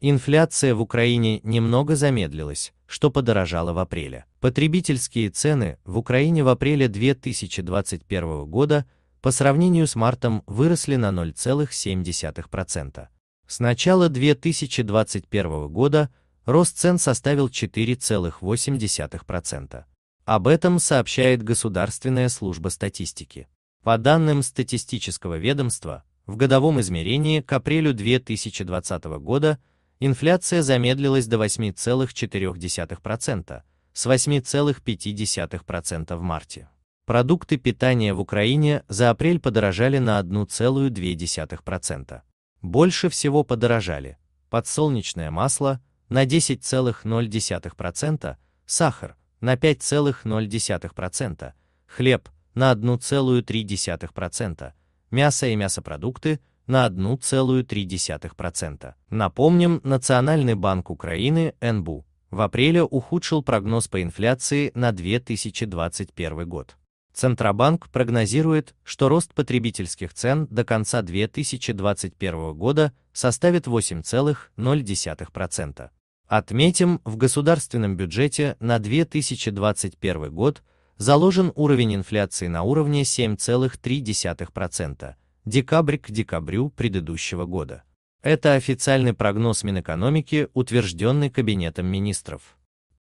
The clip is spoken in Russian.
Инфляция в Украине немного замедлилась, что подорожало в апреле. Потребительские цены в Украине в апреле 2021 года по сравнению с мартом выросли на 0,7%. С начала 2021 года рост цен составил 4,8%. Об этом сообщает Государственная служба статистики. По данным статистического ведомства, в годовом измерении к апрелю 2020 года инфляция замедлилась до 8,4%, с 8,5% в марте. Продукты питания в Украине за апрель подорожали на 1,2%. Больше всего подорожали подсолнечное масло на 10,0%, сахар на 5,0%, хлеб на 1,3%, мясо и мясопродукты на 1,3%. Напомним, Национальный банк Украины, НБУ, в апреле ухудшил прогноз по инфляции на 2021 год. Центробанк прогнозирует, что рост потребительских цен до конца 2021 года составит 8,0%. Отметим, в государственном бюджете на 2021 год заложен уровень инфляции на уровне 7,3%, декабрь к декабрю предыдущего года. Это официальный прогноз Минэкономики, утвержденный Кабинетом министров.